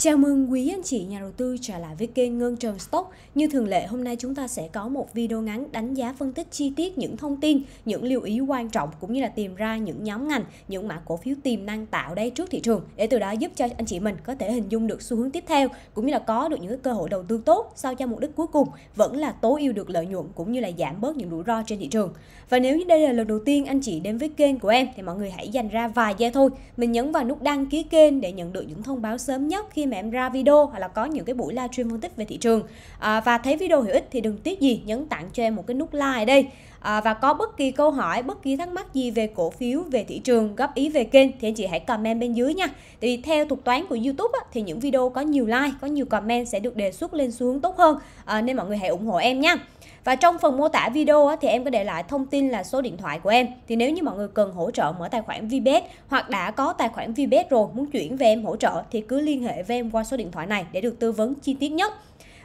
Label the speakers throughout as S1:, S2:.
S1: Chào mừng quý anh chị nhà đầu tư trở lại với kênh Ngân Trần Stock. Như thường lệ, hôm nay chúng ta sẽ có một video ngắn đánh giá phân tích chi tiết những thông tin, những lưu ý quan trọng cũng như là tìm ra những nhóm ngành, những mã cổ phiếu tiềm năng tạo đáy trước thị trường để từ đó giúp cho anh chị mình có thể hình dung được xu hướng tiếp theo cũng như là có được những cơ hội đầu tư tốt sao cho mục đích cuối cùng vẫn là tối ưu được lợi nhuận cũng như là giảm bớt những rủi ro trên thị trường. Và nếu như đây là lần đầu tiên anh chị đến với kênh của em thì mọi người hãy dành ra vài giây thôi, mình nhấn vào nút đăng ký kênh để nhận được những thông báo sớm nhất khi mà em ra video hoặc là có những cái buổi livestream phân tích về thị trường à, và thấy video hữu ích thì đừng tiếc gì nhấn tặng cho em một cái nút like ở đây à, và có bất kỳ câu hỏi bất kỳ thắc mắc gì về cổ phiếu về thị trường góp ý về kênh thì anh chị hãy comment bên dưới nha thì theo thuật toán của youtube á, thì những video có nhiều like có nhiều comment sẽ được đề xuất lên xuống tốt hơn à, nên mọi người hãy ủng hộ em nha và trong phần mô tả video thì em có để lại thông tin là số điện thoại của em. Thì nếu như mọi người cần hỗ trợ mở tài khoản VBet hoặc đã có tài khoản VBet rồi muốn chuyển về em hỗ trợ thì cứ liên hệ với em qua số điện thoại này để được tư vấn chi tiết nhất.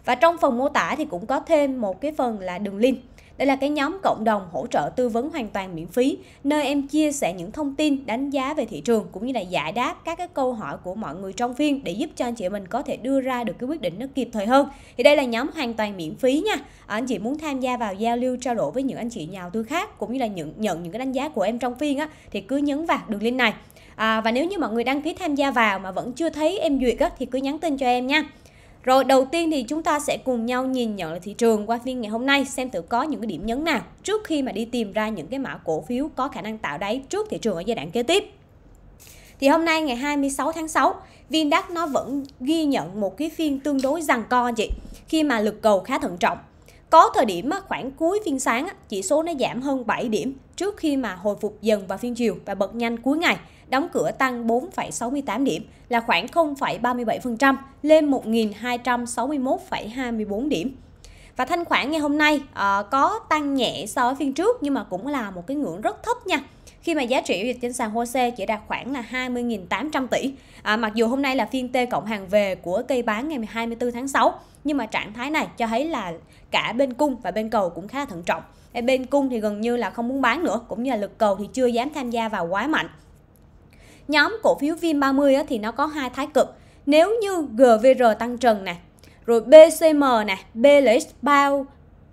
S1: Và trong phần mô tả thì cũng có thêm một cái phần là đường link đây là cái nhóm cộng đồng hỗ trợ tư vấn hoàn toàn miễn phí, nơi em chia sẻ những thông tin, đánh giá về thị trường cũng như là giải đáp các cái câu hỏi của mọi người trong phiên để giúp cho anh chị mình có thể đưa ra được cái quyết định nó kịp thời hơn. Thì đây là nhóm hoàn toàn miễn phí nha. anh chị muốn tham gia vào giao lưu trao đổi với những anh chị nhà đầu tư khác cũng như là nhận nhận những cái đánh giá của em trong phiên á thì cứ nhấn vào đường link này. À, và nếu như mọi người đăng ký tham gia vào mà vẫn chưa thấy em duyệt á, thì cứ nhắn tin cho em nha. Rồi đầu tiên thì chúng ta sẽ cùng nhau nhìn nhận lại thị trường qua phiên ngày hôm nay xem thử có những cái điểm nhấn nào trước khi mà đi tìm ra những cái mã cổ phiếu có khả năng tạo đáy trước thị trường ở giai đoạn kế tiếp. Thì hôm nay ngày 26 tháng 6, VNDAX nó vẫn ghi nhận một cái phiên tương đối giằng co anh chị khi mà lực cầu khá thận trọng. Có thời điểm khoảng cuối phiên sáng chỉ số nó giảm hơn 7 điểm trước khi mà hồi phục dần vào phiên chiều và bật nhanh cuối ngày đóng cửa tăng 4,68 điểm là khoảng 0,37% lên 1.261,24 điểm. Và thanh khoản ngày hôm nay uh, có tăng nhẹ so với phiên trước nhưng mà cũng là một cái ngưỡng rất thấp nha khi mà giá trị giao dịch trên sàn HOSE chỉ đạt khoảng là 20.800 tỷ. À, mặc dù hôm nay là phiên T cộng hàng về của cây bán ngày 24 tháng 6, nhưng mà trạng thái này cho thấy là cả bên cung và bên cầu cũng khá là thận trọng. Bên cung thì gần như là không muốn bán nữa, cũng như là lực cầu thì chưa dám tham gia vào quá mạnh nhóm cổ phiếu VIN30 thì nó có hai thái cực nếu như GVR tăng trần nè rồi BCM nè BLX bao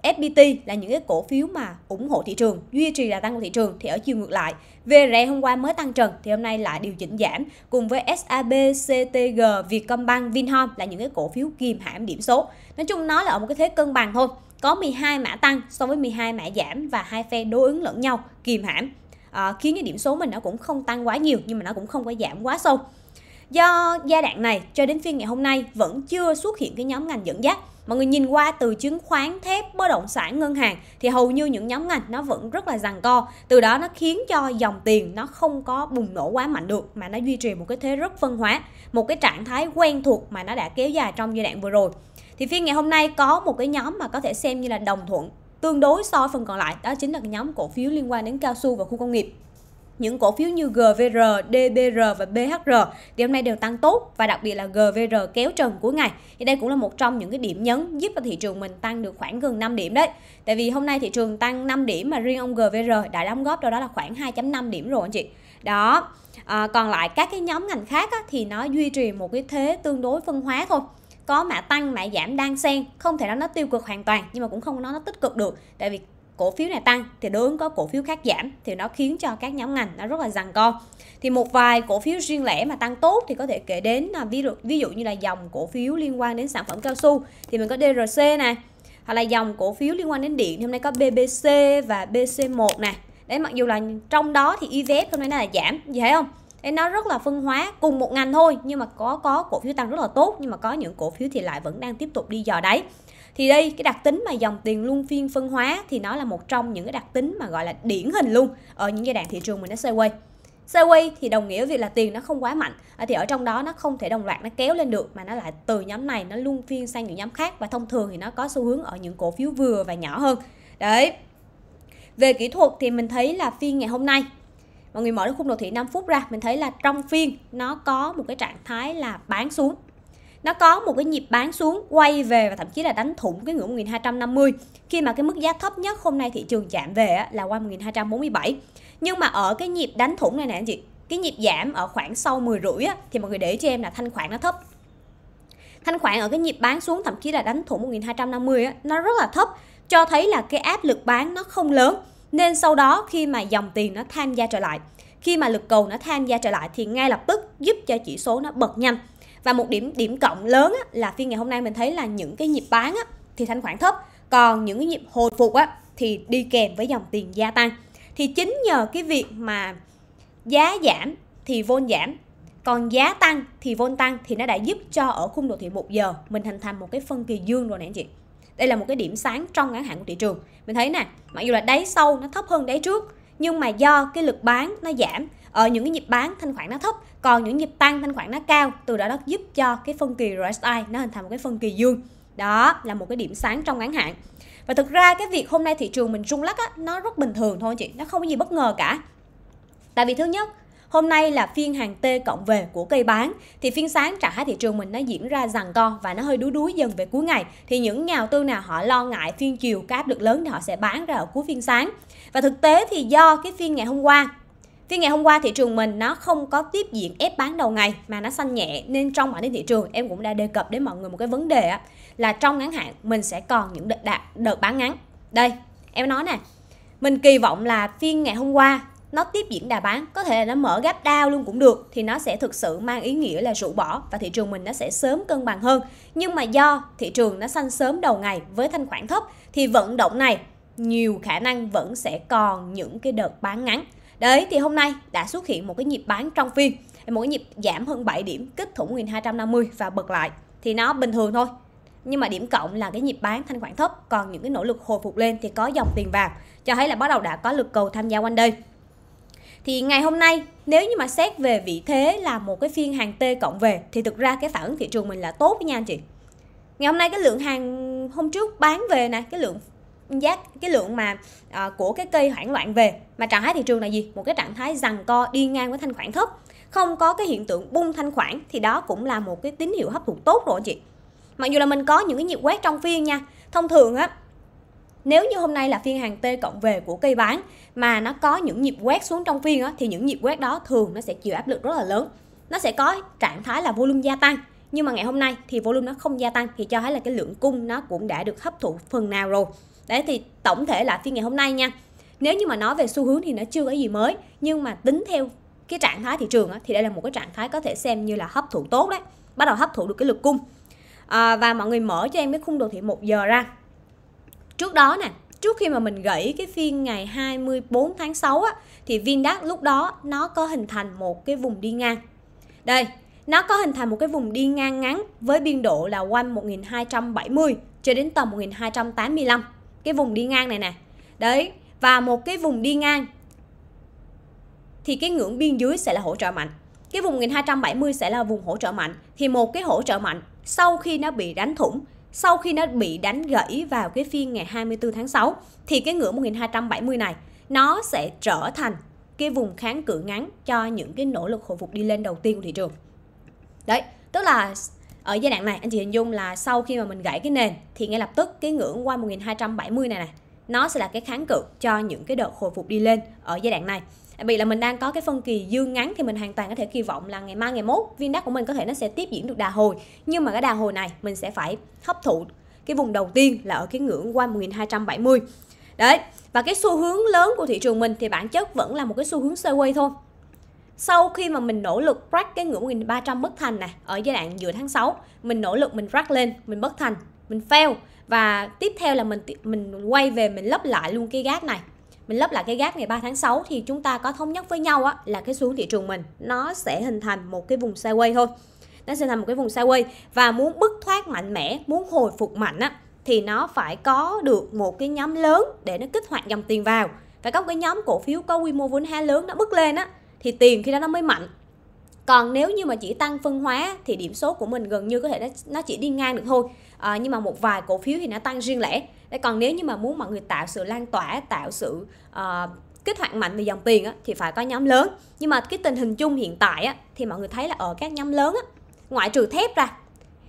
S1: FPT là những cái cổ phiếu mà ủng hộ thị trường, duy trì là tăng của thị trường thì ở chiều ngược lại, VRE hôm qua mới tăng trần thì hôm nay lại điều chỉnh giảm cùng với SAB, CTG, Vietcombank, Vinhome là những cái cổ phiếu kìm hãm điểm số. Nói chung nó là ở một cái thế cân bằng thôi. Có 12 mã tăng so với 12 mã giảm và hai phe đối ứng lẫn nhau kìm hãm à, khiến cái điểm số mình nó cũng không tăng quá nhiều nhưng mà nó cũng không có giảm quá sâu do giai đoạn này cho đến phiên ngày hôm nay vẫn chưa xuất hiện cái nhóm ngành dẫn dắt mọi người nhìn qua từ chứng khoán thép bất động sản ngân hàng thì hầu như những nhóm ngành nó vẫn rất là giằng co từ đó nó khiến cho dòng tiền nó không có bùng nổ quá mạnh được mà nó duy trì một cái thế rất phân hóa một cái trạng thái quen thuộc mà nó đã kéo dài trong giai đoạn vừa rồi thì phiên ngày hôm nay có một cái nhóm mà có thể xem như là đồng thuận tương đối so với phần còn lại đó chính là nhóm cổ phiếu liên quan đến cao su và khu công nghiệp những cổ phiếu như GVR, DBR và BHR thì hôm nay đều tăng tốt và đặc biệt là GVR kéo trần cuối ngày. Thì đây cũng là một trong những cái điểm nhấn giúp cho thị trường mình tăng được khoảng gần 5 điểm đấy. Tại vì hôm nay thị trường tăng 5 điểm mà riêng ông GVR đã đóng góp đâu đó là khoảng 2.5 điểm rồi anh chị. Đó. À, còn lại các cái nhóm ngành khác á, thì nó duy trì một cái thế tương đối phân hóa thôi có mã tăng mã giảm đang xen không thể nói nó tiêu cực hoàn toàn nhưng mà cũng không nói nó tích cực được tại vì cổ phiếu này tăng thì đối ứng có cổ phiếu khác giảm thì nó khiến cho các nhóm ngành nó rất là giằng co thì một vài cổ phiếu riêng lẻ mà tăng tốt thì có thể kể đến là ví dụ ví dụ như là dòng cổ phiếu liên quan đến sản phẩm cao su thì mình có DRC này hoặc là dòng cổ phiếu liên quan đến điện thì hôm nay có BBC và BC1 này đấy mặc dù là trong đó thì EVF hôm nay nó là giảm gì thấy không Thế nó rất là phân hóa cùng một ngành thôi nhưng mà có có cổ phiếu tăng rất là tốt nhưng mà có những cổ phiếu thì lại vẫn đang tiếp tục đi dò đáy. Thì đây cái đặc tính mà dòng tiền luân phiên phân hóa thì nó là một trong những cái đặc tính mà gọi là điển hình luôn ở những giai đoạn thị trường mình nó sideways. Sideways thì đồng nghĩa với việc là tiền nó không quá mạnh à, thì ở trong đó nó không thể đồng loạt nó kéo lên được mà nó lại từ nhóm này nó luân phiên sang những nhóm khác và thông thường thì nó có xu hướng ở những cổ phiếu vừa và nhỏ hơn. Đấy. Về kỹ thuật thì mình thấy là phiên ngày hôm nay mọi người mở cái khung đồ thị 5 phút ra mình thấy là trong phiên nó có một cái trạng thái là bán xuống nó có một cái nhịp bán xuống quay về và thậm chí là đánh thủng cái ngưỡng 1250 khi mà cái mức giá thấp nhất hôm nay thị trường chạm về là qua 1247 nhưng mà ở cái nhịp đánh thủng này nè anh chị cái nhịp giảm ở khoảng sau 10 rưỡi á, thì mọi người để cho em là thanh khoản nó thấp thanh khoản ở cái nhịp bán xuống thậm chí là đánh thủng 1250 á, nó rất là thấp cho thấy là cái áp lực bán nó không lớn nên sau đó khi mà dòng tiền nó tham gia trở lại khi mà lực cầu nó tham gia trở lại thì ngay lập tức giúp cho chỉ số nó bật nhanh và một điểm điểm cộng lớn á, là phiên ngày hôm nay mình thấy là những cái nhịp bán á, thì thanh khoản thấp còn những cái nhịp hồi phục á, thì đi kèm với dòng tiền gia tăng thì chính nhờ cái việc mà giá giảm thì vôn giảm còn giá tăng thì vôn tăng thì nó đã giúp cho ở khung đồ thị một giờ mình hình thành một cái phân kỳ dương rồi nè anh chị đây là một cái điểm sáng trong ngắn hạn của thị trường mình thấy nè mặc dù là đáy sâu nó thấp hơn đáy trước nhưng mà do cái lực bán nó giảm ở ờ, những cái nhịp bán thanh khoản nó thấp còn những nhịp tăng thanh khoản nó cao từ đó nó giúp cho cái phân kỳ RSI nó hình thành một cái phân kỳ dương đó là một cái điểm sáng trong ngắn hạn và thực ra cái việc hôm nay thị trường mình rung lắc á, nó rất bình thường thôi chị nó không có gì bất ngờ cả tại vì thứ nhất Hôm nay là phiên hàng T cộng về của cây bán thì phiên sáng trả thị trường mình nó diễn ra rằng co và nó hơi đuối đuối dần về cuối ngày thì những nhà đầu tư nào họ lo ngại phiên chiều có áp lực lớn thì họ sẽ bán ra ở cuối phiên sáng. Và thực tế thì do cái phiên ngày hôm qua Phiên ngày hôm qua thị trường mình nó không có tiếp diện ép bán đầu ngày mà nó xanh nhẹ nên trong bản tin thị trường em cũng đã đề cập đến mọi người một cái vấn đề á, là trong ngắn hạn mình sẽ còn những đợt, đợt bán ngắn. Đây, em nói nè, mình kỳ vọng là phiên ngày hôm qua nó tiếp diễn đà bán có thể là nó mở gap down luôn cũng được thì nó sẽ thực sự mang ý nghĩa là rũ bỏ và thị trường mình nó sẽ sớm cân bằng hơn nhưng mà do thị trường nó xanh sớm đầu ngày với thanh khoản thấp thì vận động này nhiều khả năng vẫn sẽ còn những cái đợt bán ngắn đấy thì hôm nay đã xuất hiện một cái nhịp bán trong phiên một nhịp giảm hơn 7 điểm kích thủng 1250 và bật lại thì nó bình thường thôi nhưng mà điểm cộng là cái nhịp bán thanh khoản thấp còn những cái nỗ lực hồi phục lên thì có dòng tiền vàng cho thấy là bắt đầu đã có lực cầu tham gia quanh đây thì ngày hôm nay nếu như mà xét về vị thế là một cái phiên hàng T cộng về thì thực ra cái phản ứng thị trường mình là tốt với nha anh chị ngày hôm nay cái lượng hàng hôm trước bán về này cái lượng giá cái lượng mà à, của cái cây hoảng loạn về mà trạng thái thị trường là gì một cái trạng thái rằng co đi ngang với thanh khoản thấp không có cái hiện tượng bung thanh khoản thì đó cũng là một cái tín hiệu hấp thụ tốt rồi anh chị mặc dù là mình có những cái nhiệt quét trong phiên nha thông thường á nếu như hôm nay là phiên hàng T cộng về của cây bán mà nó có những nhịp quét xuống trong phiên á, thì những nhịp quét đó thường nó sẽ chịu áp lực rất là lớn nó sẽ có trạng thái là volume gia tăng nhưng mà ngày hôm nay thì volume nó không gia tăng thì cho thấy là cái lượng cung nó cũng đã được hấp thụ phần nào rồi đấy thì tổng thể là phiên ngày hôm nay nha nếu như mà nói về xu hướng thì nó chưa có gì mới nhưng mà tính theo cái trạng thái thị trường á, thì đây là một cái trạng thái có thể xem như là hấp thụ tốt đấy bắt đầu hấp thụ được cái lực cung à, và mọi người mở cho em cái khung đồ thị một giờ ra trước đó nè trước khi mà mình gãy cái phiên ngày 24 tháng 6 á, thì VinDAX lúc đó nó có hình thành một cái vùng đi ngang. Đây, nó có hình thành một cái vùng đi ngang ngắn với biên độ là quanh 1270 cho đến tầm 1285. Cái vùng đi ngang này nè. Đấy, và một cái vùng đi ngang thì cái ngưỡng biên dưới sẽ là hỗ trợ mạnh. Cái vùng 1270 sẽ là vùng hỗ trợ mạnh thì một cái hỗ trợ mạnh sau khi nó bị đánh thủng sau khi nó bị đánh gãy vào cái phiên ngày 24 tháng 6 thì cái ngưỡng 1270 này nó sẽ trở thành cái vùng kháng cự ngắn cho những cái nỗ lực hồi phục đi lên đầu tiên của thị trường. Đấy, tức là ở giai đoạn này anh chị hình dung là sau khi mà mình gãy cái nền thì ngay lập tức cái ngưỡng qua 1270 này này nó sẽ là cái kháng cự cho những cái đợt hồi phục đi lên ở giai đoạn này tại vì là mình đang có cái phân kỳ dương ngắn thì mình hoàn toàn có thể kỳ vọng là ngày mai ngày mốt viên đá của mình có thể nó sẽ tiếp diễn được đà hồi nhưng mà cái đà hồi này mình sẽ phải hấp thụ cái vùng đầu tiên là ở cái ngưỡng quanh 1270 đấy và cái xu hướng lớn của thị trường mình thì bản chất vẫn là một cái xu hướng sideways thôi sau khi mà mình nỗ lực crack cái ngưỡng 1300 bất thành này ở giai đoạn giữa tháng 6 mình nỗ lực mình crack lên mình bất thành mình fail và tiếp theo là mình mình quay về mình lấp lại luôn cái gác này mình lấp lại cái gác ngày 3 tháng 6 thì chúng ta có thống nhất với nhau á, là cái xuống thị trường mình nó sẽ hình thành một cái vùng sideways thôi nó sẽ thành một cái vùng sideways và muốn bứt thoát mạnh mẽ muốn hồi phục mạnh á thì nó phải có được một cái nhóm lớn để nó kích hoạt dòng tiền vào phải có cái nhóm cổ phiếu có quy mô vốn hóa lớn nó bứt lên á thì tiền khi đó nó mới mạnh còn nếu như mà chỉ tăng phân hóa thì điểm số của mình gần như có thể nó chỉ đi ngang được thôi à, nhưng mà một vài cổ phiếu thì nó tăng riêng lẻ để còn nếu như mà muốn mọi người tạo sự lan tỏa tạo sự à, kích hoạt mạnh về dòng tiền á, thì phải có nhóm lớn nhưng mà cái tình hình chung hiện tại á, thì mọi người thấy là ở các nhóm lớn á, ngoại trừ thép ra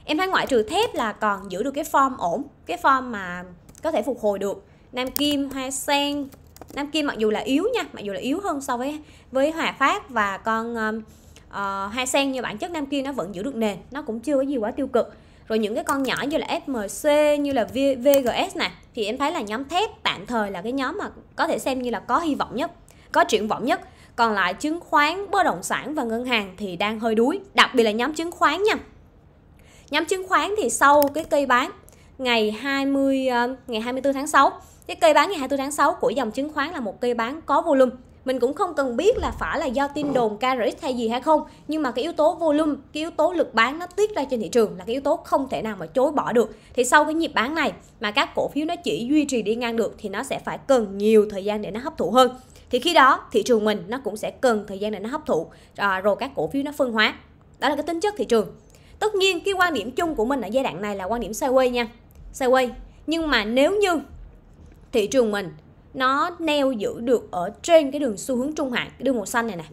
S1: em thấy ngoại trừ thép là còn giữ được cái form ổn cái form mà có thể phục hồi được nam kim hoa sen nam kim mặc dù là yếu nha mặc dù là yếu hơn so với với hòa phát và con um, uh, hoa sen như bản chất nam kim nó vẫn giữ được nền nó cũng chưa có gì quá tiêu cực rồi những cái con nhỏ như là FMC như là VGS này thì em thấy là nhóm thép tạm thời là cái nhóm mà có thể xem như là có hy vọng nhất có triển vọng nhất còn lại chứng khoán bất động sản và ngân hàng thì đang hơi đuối đặc biệt là nhóm chứng khoán nha nhóm chứng khoán thì sau cái cây bán ngày 20 ờ, ngày 24 tháng 6 cái cây bán ngày 24 tháng 6 của dòng chứng khoán là một cây bán có volume mình cũng không cần biết là phải là do tin đồn KRX hay gì hay không nhưng mà cái yếu tố volume cái yếu tố lực bán nó tiết ra trên thị trường là cái yếu tố không thể nào mà chối bỏ được thì sau cái nhịp bán này mà các cổ phiếu nó chỉ duy trì đi ngang được thì nó sẽ phải cần nhiều thời gian để nó hấp thụ hơn thì khi đó thị trường mình nó cũng sẽ cần thời gian để nó hấp thụ à, rồi các cổ phiếu nó phân hóa đó là cái tính chất thị trường tất nhiên cái quan điểm chung của mình ở giai đoạn này là quan điểm sideways nha sideways nhưng mà nếu như thị trường mình nó neo giữ được ở trên cái đường xu hướng trung hạn cái đường màu xanh này nè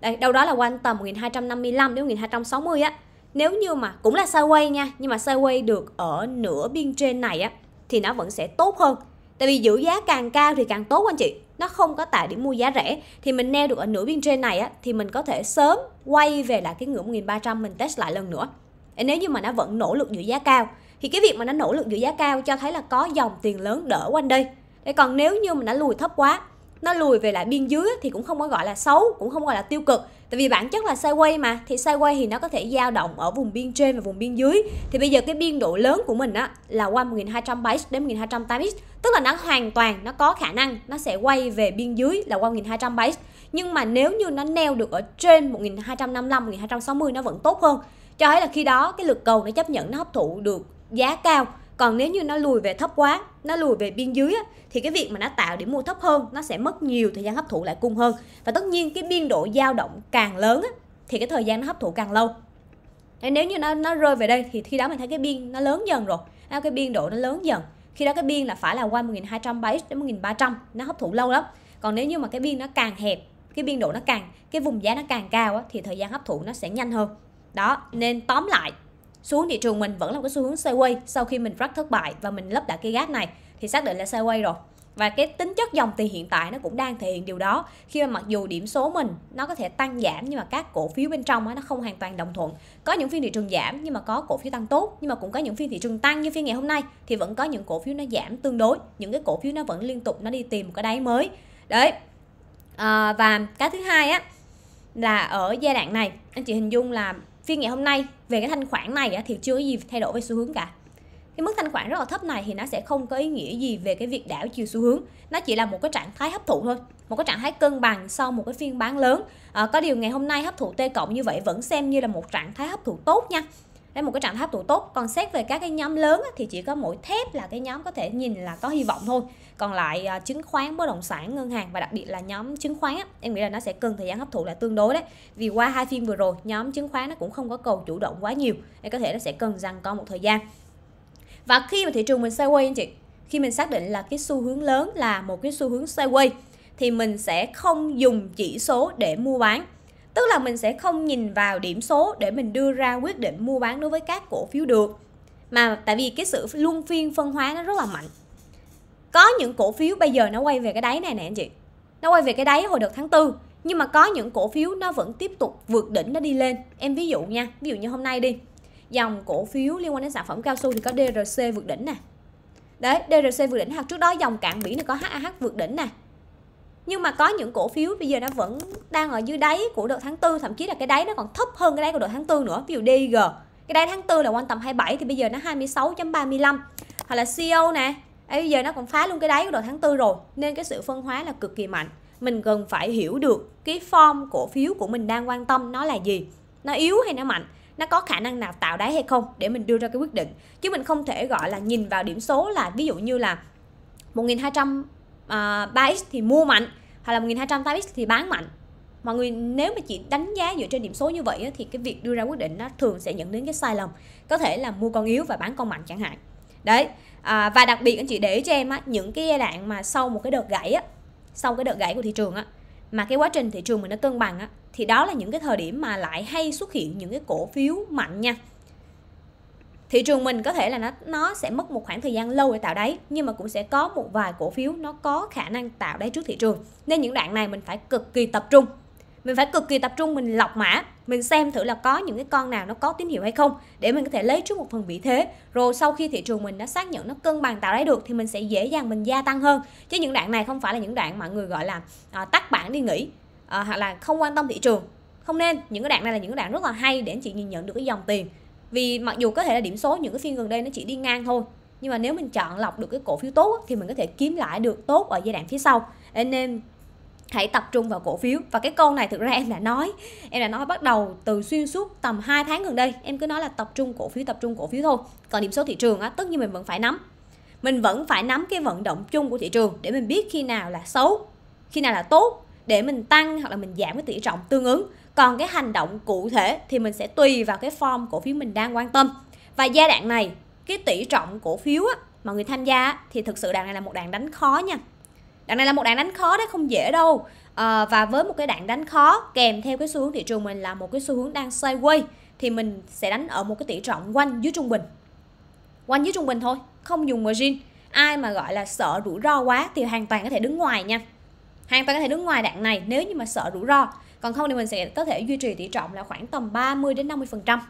S1: đây đâu đó là quanh tầm 1255 đến 1260 á nếu như mà cũng là sideways nha nhưng mà sideways được ở nửa biên trên này á thì nó vẫn sẽ tốt hơn tại vì giữ giá càng cao thì càng tốt anh chị nó không có tại điểm mua giá rẻ thì mình neo được ở nửa biên trên này á thì mình có thể sớm quay về lại cái ngưỡng 1300 mình test lại lần nữa nếu như mà nó vẫn nỗ lực giữ giá cao thì cái việc mà nó nỗ lực giữ giá cao cho thấy là có dòng tiền lớn đỡ quanh đây Thế còn nếu như mình đã lùi thấp quá nó lùi về lại biên dưới thì cũng không có gọi là xấu cũng không gọi là tiêu cực tại vì bản chất là sideways mà thì sideways thì nó có thể dao động ở vùng biên trên và vùng biên dưới thì bây giờ cái biên độ lớn của mình á là qua 1200 base đến 1280 tức là nó hoàn toàn nó có khả năng nó sẽ quay về biên dưới là qua 1200 base nhưng mà nếu như nó neo được ở trên 1255 1260 nó vẫn tốt hơn cho thấy là khi đó cái lực cầu nó chấp nhận nó hấp thụ được giá cao còn nếu như nó lùi về thấp quá nó lùi về biên dưới thì cái việc mà nó tạo điểm mua thấp hơn nó sẽ mất nhiều thời gian hấp thụ lại cung hơn và tất nhiên cái biên độ dao động càng lớn thì cái thời gian nó hấp thụ càng lâu Nên nếu như nó nó rơi về đây thì khi đó mình thấy cái biên nó lớn dần rồi à, cái biên độ nó lớn dần khi đó cái biên là phải là qua quanh 1270 đến 1300 nó hấp thụ lâu lắm còn nếu như mà cái biên nó càng hẹp cái biên độ nó càng cái vùng giá nó càng cao thì thời gian hấp thụ nó sẽ nhanh hơn đó nên tóm lại xuống thị trường mình vẫn là cái xu hướng sideways sau khi mình rắc thất bại và mình lấp đặt cái gác này thì xác định là sideways rồi và cái tính chất dòng tiền hiện tại nó cũng đang thể hiện điều đó khi mà mặc dù điểm số mình nó có thể tăng giảm nhưng mà các cổ phiếu bên trong nó không hoàn toàn đồng thuận có những phiên thị trường giảm nhưng mà có cổ phiếu tăng tốt nhưng mà cũng có những phiên thị trường tăng như phiên ngày hôm nay thì vẫn có những cổ phiếu nó giảm tương đối những cái cổ phiếu nó vẫn liên tục nó đi tìm một cái đáy mới đấy à, và cái thứ hai á là ở giai đoạn này anh chị hình dung là phiên ngày hôm nay về cái thanh khoản này thì chưa có gì thay đổi về xu hướng cả cái mức thanh khoản rất là thấp này thì nó sẽ không có ý nghĩa gì về cái việc đảo chiều xu hướng nó chỉ là một cái trạng thái hấp thụ thôi một cái trạng thái cân bằng sau một cái phiên bán lớn à, có điều ngày hôm nay hấp thụ t cộng như vậy vẫn xem như là một trạng thái hấp thụ tốt nha đến một cái trạng thái tuổi tốt còn xét về các cái nhóm lớn thì chỉ có mỗi thép là cái nhóm có thể nhìn là có hy vọng thôi còn lại à, chứng khoán bất động sản ngân hàng và đặc biệt là nhóm chứng khoán em nghĩ là nó sẽ cần thời gian hấp thụ là tương đối đấy vì qua hai phiên vừa rồi nhóm chứng khoán nó cũng không có cầu chủ động quá nhiều nên có thể nó sẽ cần rằng có một thời gian và khi mà thị trường mình sideways anh chị khi mình xác định là cái xu hướng lớn là một cái xu hướng sideways thì mình sẽ không dùng chỉ số để mua bán Tức là mình sẽ không nhìn vào điểm số để mình đưa ra quyết định mua bán đối với các cổ phiếu được. Mà tại vì cái sự luân phiên phân hóa nó rất là mạnh. Có những cổ phiếu bây giờ nó quay về cái đáy này nè anh chị. Nó quay về cái đáy hồi đợt tháng 4 nhưng mà có những cổ phiếu nó vẫn tiếp tục vượt đỉnh nó đi lên em ví dụ nha ví dụ như hôm nay đi dòng cổ phiếu liên quan đến sản phẩm cao su thì có DRC vượt đỉnh nè đấy DRC vượt đỉnh hoặc trước đó dòng cạn biển thì có HAH vượt đỉnh nè nhưng mà có những cổ phiếu bây giờ nó vẫn đang ở dưới đáy của đợt tháng tư thậm chí là cái đáy nó còn thấp hơn cái đáy của đợt tháng tư nữa ví dụ DG cái đáy tháng tư là quan tầm 27 thì bây giờ nó 26.35 hoặc là CO e nè Ê, bây giờ nó còn phá luôn cái đáy của đợt tháng tư rồi nên cái sự phân hóa là cực kỳ mạnh mình cần phải hiểu được cái form cổ phiếu của mình đang quan tâm nó là gì nó yếu hay nó mạnh nó có khả năng nào tạo đáy hay không để mình đưa ra cái quyết định chứ mình không thể gọi là nhìn vào điểm số là ví dụ như là 1200 uh, à, 3x thì mua mạnh hoặc là 1200 8x thì bán mạnh mọi người nếu mà chỉ đánh giá dựa trên điểm số như vậy thì cái việc đưa ra quyết định nó thường sẽ dẫn đến cái sai lầm có thể là mua con yếu và bán con mạnh chẳng hạn đấy à, và đặc biệt anh chị để cho em á những cái giai đoạn mà sau một cái đợt gãy á sau cái đợt gãy của thị trường á mà cái quá trình thị trường mình nó cân bằng á thì đó là những cái thời điểm mà lại hay xuất hiện những cái cổ phiếu mạnh nha thị trường mình có thể là nó nó sẽ mất một khoảng thời gian lâu để tạo đáy nhưng mà cũng sẽ có một vài cổ phiếu nó có khả năng tạo đáy trước thị trường nên những đoạn này mình phải cực kỳ tập trung mình phải cực kỳ tập trung mình lọc mã mình xem thử là có những cái con nào nó có tín hiệu hay không để mình có thể lấy trước một phần vị thế rồi sau khi thị trường mình đã xác nhận nó cân bằng tạo đáy được thì mình sẽ dễ dàng mình gia tăng hơn chứ những đoạn này không phải là những đoạn mọi người gọi là à, tắt bản đi nghỉ à, hoặc là không quan tâm thị trường không nên những cái đoạn này là những cái đoạn rất là hay để anh chị nhìn nhận được cái dòng tiền vì mặc dù có thể là điểm số những cái phiên gần đây nó chỉ đi ngang thôi nhưng mà nếu mình chọn lọc được cái cổ phiếu tốt thì mình có thể kiếm lại được tốt ở giai đoạn phía sau nên hãy tập trung vào cổ phiếu và cái câu này thực ra em đã nói em đã nói bắt đầu từ xuyên suốt tầm 2 tháng gần đây em cứ nói là tập trung cổ phiếu tập trung cổ phiếu thôi còn điểm số thị trường á tất nhiên mình vẫn phải nắm mình vẫn phải nắm cái vận động chung của thị trường để mình biết khi nào là xấu khi nào là tốt để mình tăng hoặc là mình giảm cái tỷ trọng tương ứng còn cái hành động cụ thể thì mình sẽ tùy vào cái form cổ phiếu mình đang quan tâm và giai đoạn này cái tỷ trọng cổ phiếu á, mà người tham gia thì thực sự đoạn này là một đoạn đánh khó nha đoạn này là một đoạn đánh khó đấy không dễ đâu à, và với một cái đoạn đánh khó kèm theo cái xu hướng thị trường mình là một cái xu hướng đang sideways thì mình sẽ đánh ở một cái tỷ trọng quanh dưới trung bình quanh dưới trung bình thôi không dùng margin ai mà gọi là sợ rủi ro quá thì hoàn toàn có thể đứng ngoài nha hoàn toàn có thể đứng ngoài đoạn này nếu như mà sợ rủi ro còn không thì mình sẽ có thể duy trì tỷ trọng là khoảng tầm 30 đến 50 phần trăm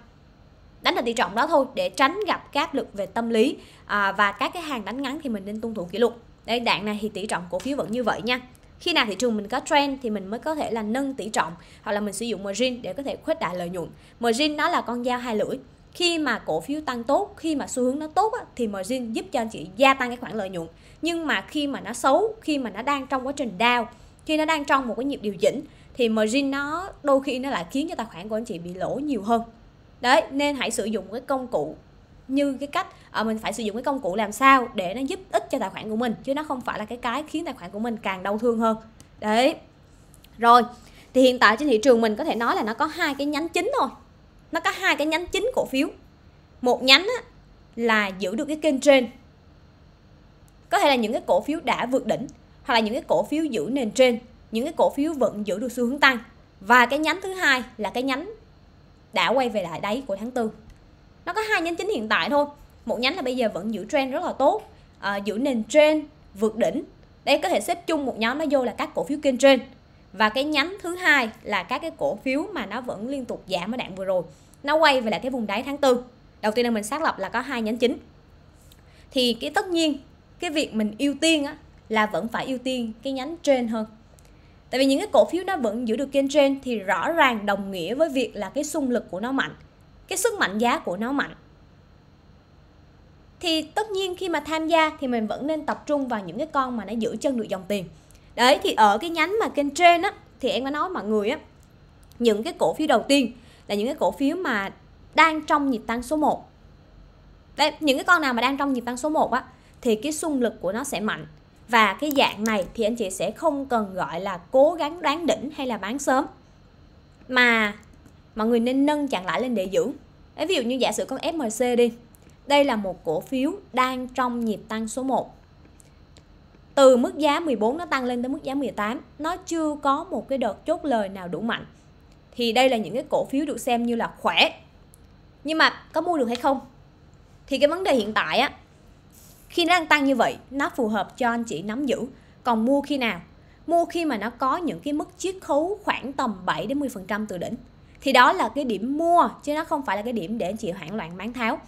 S1: đánh ở tỷ trọng đó thôi để tránh gặp các lực về tâm lý à, và các cái hàng đánh ngắn thì mình nên tuân thủ kỷ luật đấy đạn này thì tỷ trọng cổ phiếu vẫn như vậy nha khi nào thị trường mình có trend thì mình mới có thể là nâng tỷ trọng hoặc là mình sử dụng margin để có thể khuếch đại lợi nhuận margin nó là con dao hai lưỡi khi mà cổ phiếu tăng tốt khi mà xu hướng nó tốt thì margin giúp cho anh chị gia tăng cái khoản lợi nhuận nhưng mà khi mà nó xấu khi mà nó đang trong quá trình down khi nó đang trong một cái nhịp điều chỉnh thì margin nó đôi khi nó lại khiến cho tài khoản của anh chị bị lỗ nhiều hơn đấy nên hãy sử dụng cái công cụ như cái cách à, mình phải sử dụng cái công cụ làm sao để nó giúp ích cho tài khoản của mình chứ nó không phải là cái cái khiến tài khoản của mình càng đau thương hơn đấy rồi thì hiện tại trên thị trường mình có thể nói là nó có hai cái nhánh chính thôi nó có hai cái nhánh chính cổ phiếu một nhánh á, là giữ được cái kênh trên có thể là những cái cổ phiếu đã vượt đỉnh hoặc là những cái cổ phiếu giữ nền trên những cái cổ phiếu vẫn giữ được xu hướng tăng và cái nhánh thứ hai là cái nhánh đã quay về lại đáy của tháng tư nó có hai nhánh chính hiện tại thôi một nhánh là bây giờ vẫn giữ trend rất là tốt à, giữ nền trend vượt đỉnh đây có thể xếp chung một nhóm nó vô là các cổ phiếu kênh trên và cái nhánh thứ hai là các cái cổ phiếu mà nó vẫn liên tục giảm ở đoạn vừa rồi nó quay về lại cái vùng đáy tháng tư đầu tiên là mình xác lập là có hai nhánh chính thì cái tất nhiên cái việc mình ưu tiên á, là vẫn phải ưu tiên cái nhánh trên hơn Tại vì những cái cổ phiếu nó vẫn giữ được kênh trên thì rõ ràng đồng nghĩa với việc là cái xung lực của nó mạnh, cái sức mạnh giá của nó mạnh. Thì tất nhiên khi mà tham gia thì mình vẫn nên tập trung vào những cái con mà nó giữ chân được dòng tiền. Đấy thì ở cái nhánh mà kênh trên á thì em có nói mọi người á những cái cổ phiếu đầu tiên là những cái cổ phiếu mà đang trong nhịp tăng số 1. Đấy, những cái con nào mà đang trong nhịp tăng số 1 á thì cái xung lực của nó sẽ mạnh và cái dạng này thì anh chị sẽ không cần gọi là cố gắng đoán đỉnh hay là bán sớm mà mọi người nên nâng chặn lại lên để giữ ví dụ như giả sử con FMC đi đây là một cổ phiếu đang trong nhịp tăng số 1 từ mức giá 14 nó tăng lên tới mức giá 18 nó chưa có một cái đợt chốt lời nào đủ mạnh thì đây là những cái cổ phiếu được xem như là khỏe nhưng mà có mua được hay không thì cái vấn đề hiện tại á khi nó đang tăng như vậy nó phù hợp cho anh chị nắm giữ còn mua khi nào mua khi mà nó có những cái mức chiết khấu khoảng tầm 7 đến 10% từ đỉnh thì đó là cái điểm mua chứ nó không phải là cái điểm để anh chị hoảng loạn bán tháo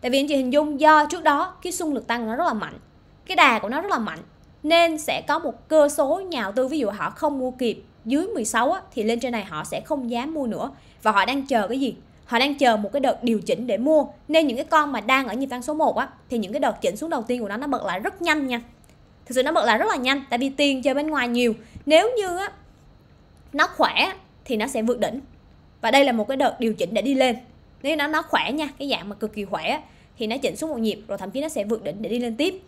S1: tại vì anh chị hình dung do trước đó cái xung lực tăng của nó rất là mạnh cái đà của nó rất là mạnh nên sẽ có một cơ số nhà đầu tư ví dụ họ không mua kịp dưới 16 á, thì lên trên này họ sẽ không dám mua nữa và họ đang chờ cái gì họ đang chờ một cái đợt điều chỉnh để mua nên những cái con mà đang ở nhịp tăng số 1 á thì những cái đợt chỉnh xuống đầu tiên của nó nó bật lại rất nhanh nha thực sự nó bật lại rất là nhanh tại vì tiền chơi bên ngoài nhiều nếu như á nó khỏe thì nó sẽ vượt đỉnh và đây là một cái đợt điều chỉnh để đi lên nếu nó nó khỏe nha cái dạng mà cực kỳ khỏe thì nó chỉnh xuống một nhịp rồi thậm chí nó sẽ vượt đỉnh để đi lên tiếp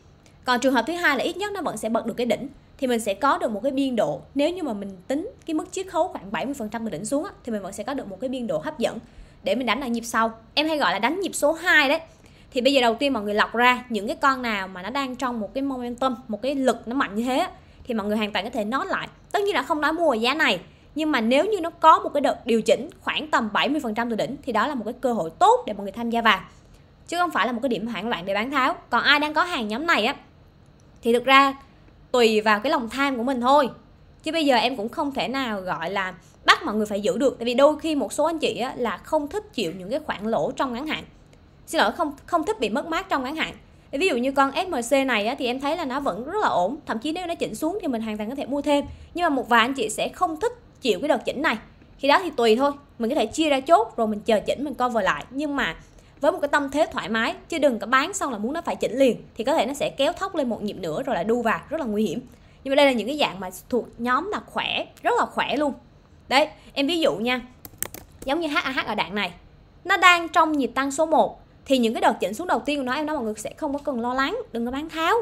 S1: còn trường hợp thứ hai là ít nhất nó vẫn sẽ bật được cái đỉnh thì mình sẽ có được một cái biên độ nếu như mà mình tính cái mức chiết khấu khoảng 70% từ đỉnh xuống á, thì mình vẫn sẽ có được một cái biên độ hấp dẫn để mình đánh ở nhịp sau em hay gọi là đánh nhịp số 2 đấy thì bây giờ đầu tiên mọi người lọc ra những cái con nào mà nó đang trong một cái momentum một cái lực nó mạnh như thế thì mọi người hoàn toàn có thể nói lại tất nhiên là không nói mua ở giá này nhưng mà nếu như nó có một cái đợt điều chỉnh khoảng tầm 70% từ đỉnh thì đó là một cái cơ hội tốt để mọi người tham gia vào chứ không phải là một cái điểm hoảng loạn để bán tháo còn ai đang có hàng nhóm này á thì thực ra tùy vào cái lòng tham của mình thôi chứ bây giờ em cũng không thể nào gọi là bắt mọi người phải giữ được tại vì đôi khi một số anh chị á, là không thích chịu những cái khoản lỗ trong ngắn hạn xin lỗi không không thích bị mất mát trong ngắn hạn ví dụ như con SMC này á, thì em thấy là nó vẫn rất là ổn thậm chí nếu nó chỉnh xuống thì mình hoàn toàn có thể mua thêm nhưng mà một vài anh chị sẽ không thích chịu cái đợt chỉnh này khi đó thì tùy thôi mình có thể chia ra chốt rồi mình chờ chỉnh mình cover lại nhưng mà với một cái tâm thế thoải mái chứ đừng có bán xong là muốn nó phải chỉnh liền thì có thể nó sẽ kéo thóc lên một nhịp nữa rồi lại đu vào rất là nguy hiểm nhưng mà đây là những cái dạng mà thuộc nhóm là khỏe rất là khỏe luôn đấy em ví dụ nha giống như HAH ở đoạn này nó đang trong nhịp tăng số 1 thì những cái đợt chỉnh xuống đầu tiên của nó em nói mọi người sẽ không có cần lo lắng đừng có bán tháo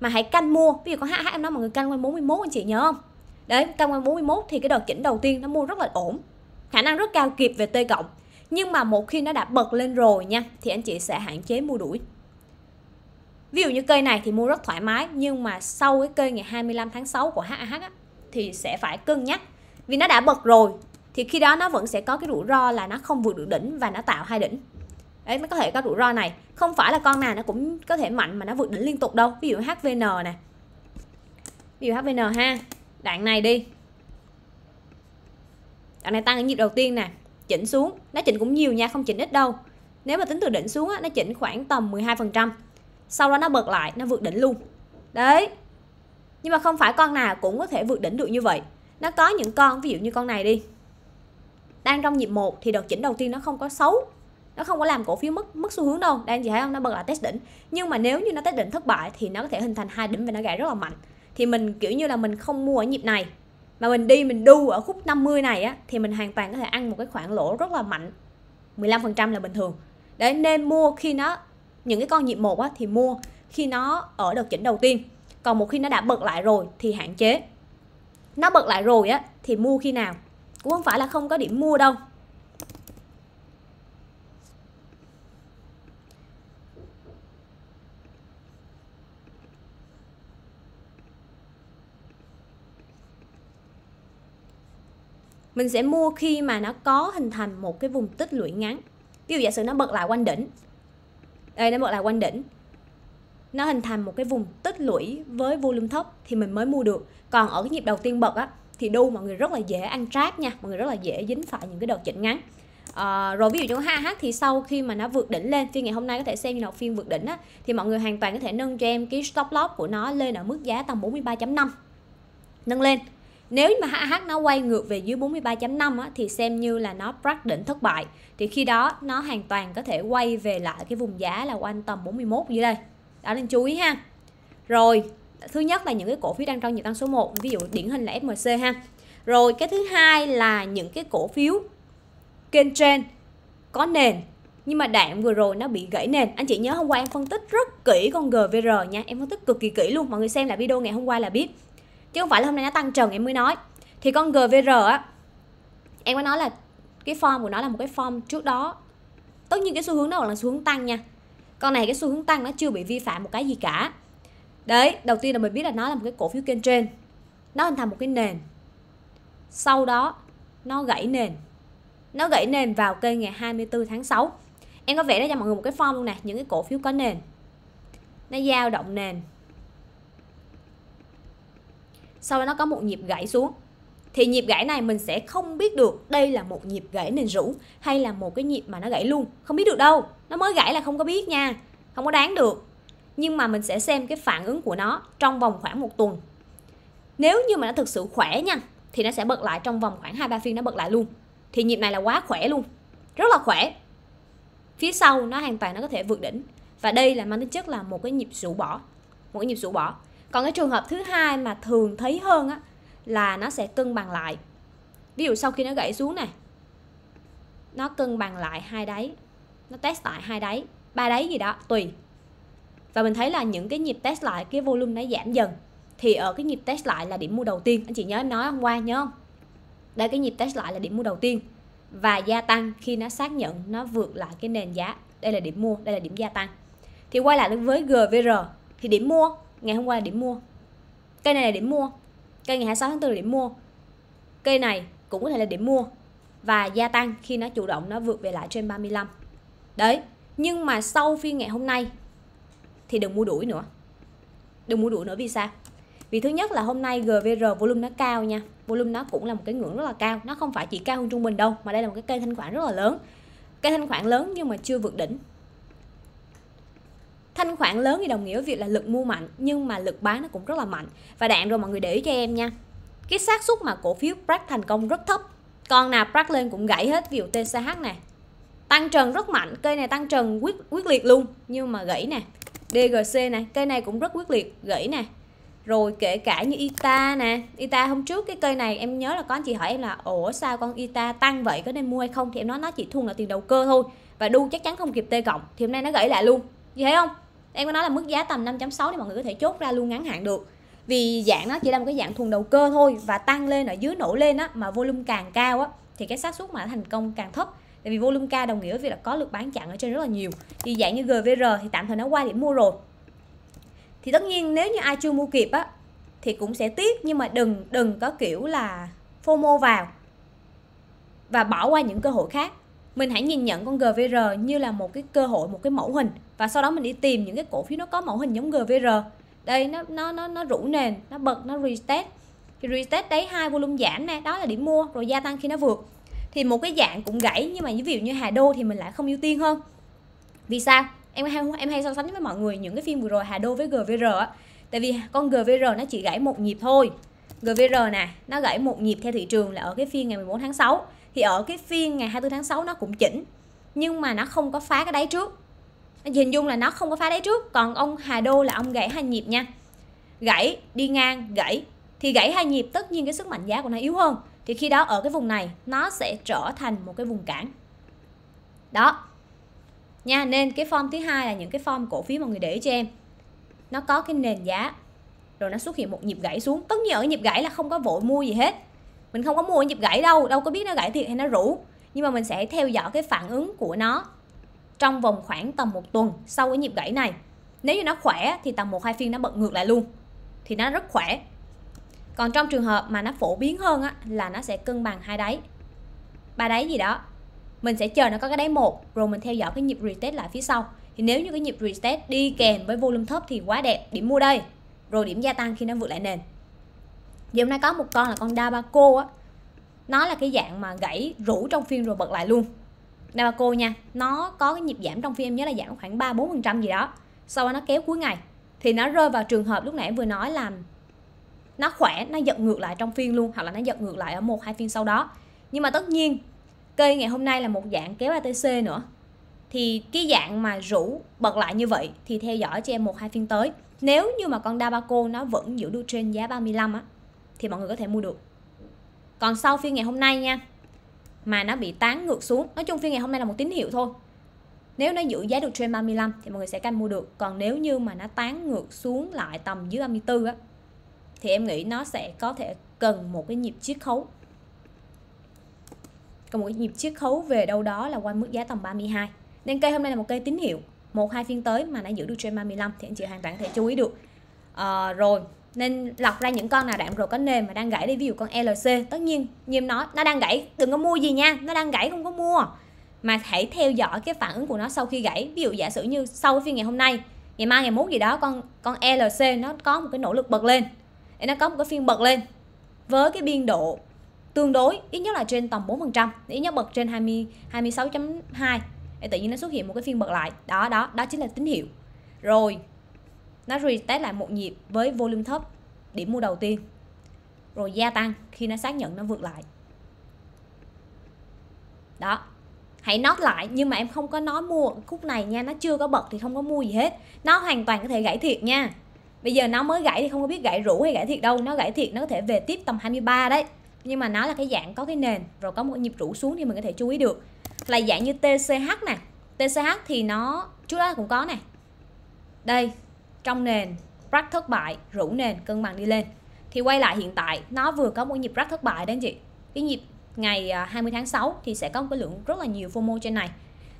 S1: mà hãy canh mua ví dụ có HAH em nói mọi người canh quanh 41 anh chị nhớ không đấy canh quanh 41 thì cái đợt chỉnh đầu tiên nó mua rất là ổn khả năng rất cao kịp về T cộng nhưng mà một khi nó đã bật lên rồi nha thì anh chị sẽ hạn chế mua đuổi ví dụ như cây này thì mua rất thoải mái nhưng mà sau cái cây ngày 25 tháng 6 của HAH á, thì sẽ phải cân nhắc vì nó đã bật rồi thì khi đó nó vẫn sẽ có cái rủi ro là nó không vượt được đỉnh và nó tạo hai đỉnh đấy mới có thể có rủi ro này không phải là con nào nó cũng có thể mạnh mà nó vượt đỉnh liên tục đâu ví dụ hvn nè ví dụ hvn ha đoạn này đi đoạn này tăng ở nhịp đầu tiên nè chỉnh xuống nó chỉnh cũng nhiều nha không chỉnh ít đâu nếu mà tính từ đỉnh xuống á, nó chỉnh khoảng tầm 12% sau đó nó bật lại nó vượt đỉnh luôn đấy nhưng mà không phải con nào cũng có thể vượt đỉnh được như vậy nó có những con ví dụ như con này đi đang trong nhịp 1 thì đợt chỉnh đầu tiên nó không có xấu nó không có làm cổ phiếu mất mất xu hướng đâu đang gì thấy không nó bật lại test đỉnh nhưng mà nếu như nó test đỉnh thất bại thì nó có thể hình thành hai đỉnh và nó gãy rất là mạnh thì mình kiểu như là mình không mua ở nhịp này mà mình đi mình đu ở khúc 50 này á thì mình hoàn toàn có thể ăn một cái khoản lỗ rất là mạnh 15% là bình thường đấy nên mua khi nó những cái con nhịp một á thì mua khi nó ở đợt chỉnh đầu tiên còn một khi nó đã bật lại rồi thì hạn chế nó bật lại rồi á thì mua khi nào cũng không phải là không có điểm mua đâu mình sẽ mua khi mà nó có hình thành một cái vùng tích lũy ngắn ví dụ giả sử nó bật lại quanh đỉnh đây nó bật lại quanh đỉnh nó hình thành một cái vùng tích lũy với volume thấp thì mình mới mua được còn ở cái nhịp đầu tiên bật á thì đu mọi người rất là dễ ăn trap nha mọi người rất là dễ dính phải những cái đợt chỉnh ngắn à, rồi ví dụ trong HH thì sau khi mà nó vượt đỉnh lên phiên ngày hôm nay có thể xem như là phiên vượt đỉnh á thì mọi người hoàn toàn có thể nâng cho em cái stop loss của nó lên ở mức giá tầm 43.5 nâng lên nếu mà HH nó quay ngược về dưới 43.5 á, thì xem như là nó break đỉnh thất bại thì khi đó nó hoàn toàn có thể quay về lại cái vùng giá là quanh tầm 41 dưới đây đó nên chú ý ha rồi thứ nhất là những cái cổ phiếu đang trong nhịp tăng số 1 ví dụ điển hình là FMC ha rồi cái thứ hai là những cái cổ phiếu kênh trên có nền nhưng mà đạn vừa rồi nó bị gãy nền anh chị nhớ hôm qua em phân tích rất kỹ con gvr nha em phân tích cực kỳ kỹ luôn mọi người xem lại video ngày hôm qua là biết chứ không phải là hôm nay nó tăng trần em mới nói thì con gvr á em có nói là cái form của nó là một cái form trước đó tất nhiên cái xu hướng đó là xu hướng tăng nha con này cái xu hướng tăng nó chưa bị vi phạm một cái gì cả đấy đầu tiên là mình biết là nó là một cái cổ phiếu kênh trên nó hình thành một cái nền sau đó nó gãy nền nó gãy nền vào kênh ngày 24 tháng 6 em có vẽ ra cho mọi người một cái form luôn nè những cái cổ phiếu có nền nó dao động nền sau đó nó có một nhịp gãy xuống thì nhịp gãy này mình sẽ không biết được đây là một nhịp gãy nền rũ hay là một cái nhịp mà nó gãy luôn không biết được đâu nó mới gãy là không có biết nha không có đoán được nhưng mà mình sẽ xem cái phản ứng của nó trong vòng khoảng một tuần nếu như mà nó thực sự khỏe nha thì nó sẽ bật lại trong vòng khoảng hai ba phiên nó bật lại luôn thì nhịp này là quá khỏe luôn rất là khỏe phía sau nó hoàn toàn nó có thể vượt đỉnh và đây là mang tính chất là một cái nhịp rũ bỏ một cái nhịp rũ bỏ còn cái trường hợp thứ hai mà thường thấy hơn á là nó sẽ cân bằng lại ví dụ sau khi nó gãy xuống này nó cân bằng lại hai đáy nó test lại hai đáy ba đáy gì đó tùy và mình thấy là những cái nhịp test lại cái volume nó giảm dần thì ở cái nhịp test lại là điểm mua đầu tiên anh chị nhớ em nói hôm qua nhớ không đây cái nhịp test lại là điểm mua đầu tiên và gia tăng khi nó xác nhận nó vượt lại cái nền giá đây là điểm mua đây là điểm gia tăng thì quay lại với GVR thì điểm mua ngày hôm qua là điểm mua cây này là điểm mua cây ngày 26 tháng 4 là điểm mua cây này cũng có thể là điểm mua và gia tăng khi nó chủ động nó vượt về lại trên 35 đấy nhưng mà sau phiên ngày hôm nay thì đừng mua đuổi nữa đừng mua đuổi nữa vì sao vì thứ nhất là hôm nay GVR volume nó cao nha volume nó cũng là một cái ngưỡng rất là cao nó không phải chỉ cao hơn trung bình đâu mà đây là một cái cây thanh khoản rất là lớn cây thanh khoản lớn nhưng mà chưa vượt đỉnh thanh khoản lớn thì đồng nghĩa với việc là lực mua mạnh nhưng mà lực bán nó cũng rất là mạnh và đạn rồi mọi người để ý cho em nha cái xác suất mà cổ phiếu break thành công rất thấp con nào break lên cũng gãy hết ví dụ TCH này tăng trần rất mạnh cây này tăng trần quyết quyết liệt luôn nhưng mà gãy nè DGC nè cây này cũng rất quyết liệt gãy nè rồi kể cả như Ita nè Ita hôm trước cái cây này em nhớ là có anh chị hỏi em là ủa sao con Ita tăng vậy có nên mua hay không thì em nói nó chỉ thuần là tiền đầu cơ thôi và đu chắc chắn không kịp T cộng thì hôm nay nó gãy lại luôn như thế không em có nói là mức giá tầm 5.6 thì mọi người có thể chốt ra luôn ngắn hạn được vì dạng nó chỉ là một cái dạng thuần đầu cơ thôi và tăng lên ở dưới nổi lên á mà volume càng cao á thì cái xác suất mà thành công càng thấp tại vì volume cao đồng nghĩa với việc là có lực bán chặn ở trên rất là nhiều thì dạng như GVR thì tạm thời nó qua điểm mua rồi thì tất nhiên nếu như ai chưa mua kịp á thì cũng sẽ tiếc nhưng mà đừng đừng có kiểu là FOMO vào và bỏ qua những cơ hội khác mình hãy nhìn nhận con GVR như là một cái cơ hội một cái mẫu hình và sau đó mình đi tìm những cái cổ phiếu nó có mẫu hình giống GVR đây nó nó nó nó rũ nền nó bật nó retest thì retest đấy hai volume giảm nè đó là điểm mua rồi gia tăng khi nó vượt thì một cái dạng cũng gãy nhưng mà ví dụ như Hà Đô thì mình lại không ưu tiên hơn vì sao em hay em hay so sánh với mọi người những cái phim vừa rồi Hà Đô với GVR á tại vì con GVR nó chỉ gãy một nhịp thôi GVR nè nó gãy một nhịp theo thị trường là ở cái phiên ngày 14 tháng 6 thì ở cái phiên ngày 24 tháng 6 nó cũng chỉnh nhưng mà nó không có phá cái đáy trước hình dung là nó không có phá đáy trước còn ông Hà Đô là ông gãy hai nhịp nha gãy đi ngang gãy thì gãy hai nhịp tất nhiên cái sức mạnh giá của nó yếu hơn thì khi đó ở cái vùng này nó sẽ trở thành một cái vùng cản đó nha nên cái form thứ hai là những cái form cổ phiếu mọi người để cho em nó có cái nền giá rồi nó xuất hiện một nhịp gãy xuống tất nhiên ở nhịp gãy là không có vội mua gì hết mình không có mua nhịp gãy đâu đâu có biết nó gãy thiệt hay nó rũ nhưng mà mình sẽ theo dõi cái phản ứng của nó trong vòng khoảng tầm một tuần sau cái nhịp gãy này nếu như nó khỏe thì tầm một hai phiên nó bật ngược lại luôn thì nó rất khỏe còn trong trường hợp mà nó phổ biến hơn á, là nó sẽ cân bằng hai đáy ba đáy gì đó mình sẽ chờ nó có cái đáy một rồi mình theo dõi cái nhịp retest lại phía sau thì nếu như cái nhịp retest đi kèm với volume thấp thì quá đẹp điểm mua đây rồi điểm gia tăng khi nó vượt lại nền thì hôm nay có một con là con Dabaco á nó là cái dạng mà gãy rũ trong phim rồi bật lại luôn Dabaco nha nó có cái nhịp giảm trong phim nhớ là giảm khoảng 3 4 gì đó sau đó nó kéo cuối ngày thì nó rơi vào trường hợp lúc nãy em vừa nói là nó khỏe nó giật ngược lại trong phiên luôn hoặc là nó giật ngược lại ở một hai phiên sau đó nhưng mà tất nhiên cây ngày hôm nay là một dạng kéo ATC nữa thì cái dạng mà rủ bật lại như vậy thì theo dõi cho em một hai phiên tới nếu như mà con Dabaco nó vẫn giữ đu trên giá 35 á thì mọi người có thể mua được còn sau phiên ngày hôm nay nha mà nó bị tán ngược xuống nói chung phiên ngày hôm nay là một tín hiệu thôi nếu nó giữ giá được trên 35 thì mọi người sẽ canh mua được còn nếu như mà nó tán ngược xuống lại tầm dưới 34 á thì em nghĩ nó sẽ có thể cần một cái nhịp chiết khấu còn một cái nhịp chiết khấu về đâu đó là qua mức giá tầm 32 nên cây hôm nay là một cây tín hiệu một hai phiên tới mà nó giữ được trên 35 thì anh chị hoàn toàn có thể chú ý được à, rồi nên lọc ra những con nào đạm rồi có nền mà đang gãy đi ví dụ con LC tất nhiên như em nói nó đang gãy đừng có mua gì nha nó đang gãy không có mua mà hãy theo dõi cái phản ứng của nó sau khi gãy ví dụ giả sử như sau phiên ngày hôm nay ngày mai ngày mốt gì đó con con LC nó có một cái nỗ lực bật lên để nó có một cái phiên bật lên với cái biên độ tương đối ít nhất là trên tầm 4% ít nhất bật trên 20 26.2 để tự nhiên nó xuất hiện một cái phiên bật lại đó đó đó chính là tín hiệu rồi nó retest lại một nhịp với volume thấp điểm mua đầu tiên rồi gia tăng khi nó xác nhận nó vượt lại đó hãy nót lại nhưng mà em không có nói mua khúc này nha nó chưa có bật thì không có mua gì hết nó hoàn toàn có thể gãy thiệt nha bây giờ nó mới gãy thì không có biết gãy rũ hay gãy thiệt đâu nó gãy thiệt nó có thể về tiếp tầm 23 đấy nhưng mà nó là cái dạng có cái nền rồi có một nhịp rũ xuống thì mình có thể chú ý được là dạng như TCH nè TCH thì nó trước đó cũng có nè đây trong nền break thất bại rủ nền cân bằng đi lên thì quay lại hiện tại nó vừa có một nhịp break thất bại đấy chị cái nhịp ngày 20 à, tháng 6 thì sẽ có một cái lượng rất là nhiều FOMO trên này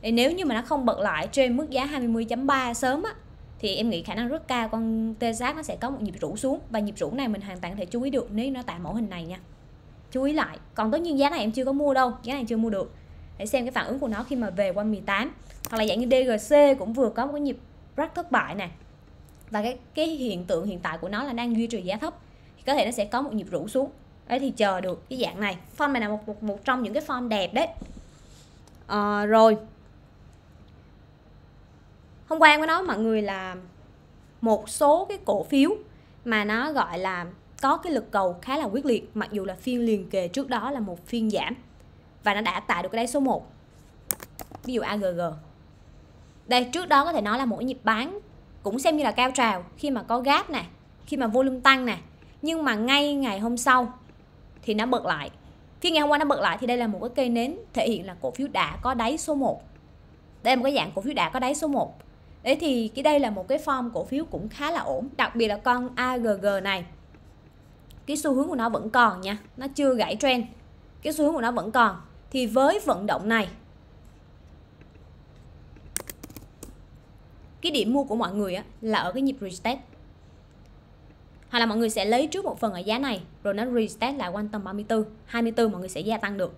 S1: thì nếu như mà nó không bật lại trên mức giá 20.3 sớm á thì em nghĩ khả năng rất cao con tê giác nó sẽ có một nhịp rũ xuống và nhịp rũ này mình hoàn toàn có thể chú ý được nếu nó tạo mẫu hình này nha chú ý lại còn tất nhiên giá này em chưa có mua đâu giá này chưa mua được để xem cái phản ứng của nó khi mà về qua 18 hoặc là dạng như DGC cũng vừa có một cái nhịp rất thất bại này và cái cái hiện tượng hiện tại của nó là đang duy trì giá thấp thì có thể nó sẽ có một nhịp rũ xuống đấy thì chờ được cái dạng này form này là một một, một trong những cái form đẹp đấy à, rồi hôm qua em có nói mọi người là một số cái cổ phiếu mà nó gọi là có cái lực cầu khá là quyết liệt mặc dù là phiên liền kề trước đó là một phiên giảm và nó đã tạo được cái đáy số 1 ví dụ AGG đây trước đó có thể nói là mỗi nhịp bán cũng xem như là cao trào khi mà có gap nè khi mà volume tăng nè nhưng mà ngay ngày hôm sau thì nó bật lại khi ngày hôm qua nó bật lại thì đây là một cái cây nến thể hiện là cổ phiếu đã có đáy số 1 đây là một cái dạng cổ phiếu đã có đáy số 1 đấy thì cái đây là một cái form cổ phiếu cũng khá là ổn đặc biệt là con AGG này cái xu hướng của nó vẫn còn nha nó chưa gãy trend cái xu hướng của nó vẫn còn thì với vận động này cái điểm mua của mọi người á, là ở cái nhịp retest hoặc là mọi người sẽ lấy trước một phần ở giá này rồi nó retest lại quanh tầm 34 24 mọi người sẽ gia tăng được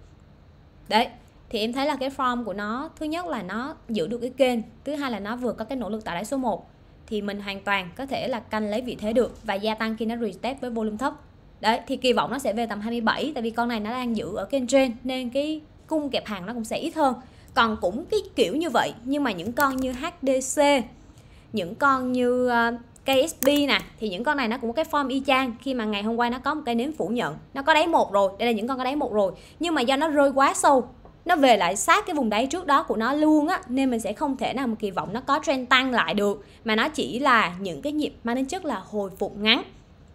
S1: đấy thì em thấy là cái form của nó thứ nhất là nó giữ được cái kênh thứ hai là nó vừa có cái nỗ lực tạo đáy số 1 thì mình hoàn toàn có thể là canh lấy vị thế được và gia tăng khi nó retest với volume thấp đấy thì kỳ vọng nó sẽ về tầm 27 tại vì con này nó đang giữ ở kênh trên nên cái cung kẹp hàng nó cũng sẽ ít hơn còn cũng cái kiểu như vậy nhưng mà những con như HDC những con như uh, ờ, KSP nè thì những con này nó cũng có cái form y chang khi mà ngày hôm qua nó có một cái nếm phủ nhận nó có đáy một rồi đây là những con có đáy một rồi nhưng mà do nó rơi quá sâu nó về lại sát cái vùng đáy trước đó của nó luôn á nên mình sẽ không thể nào mà kỳ vọng nó có trend tăng lại được mà nó chỉ là những cái nhịp mang đến chất là hồi phục ngắn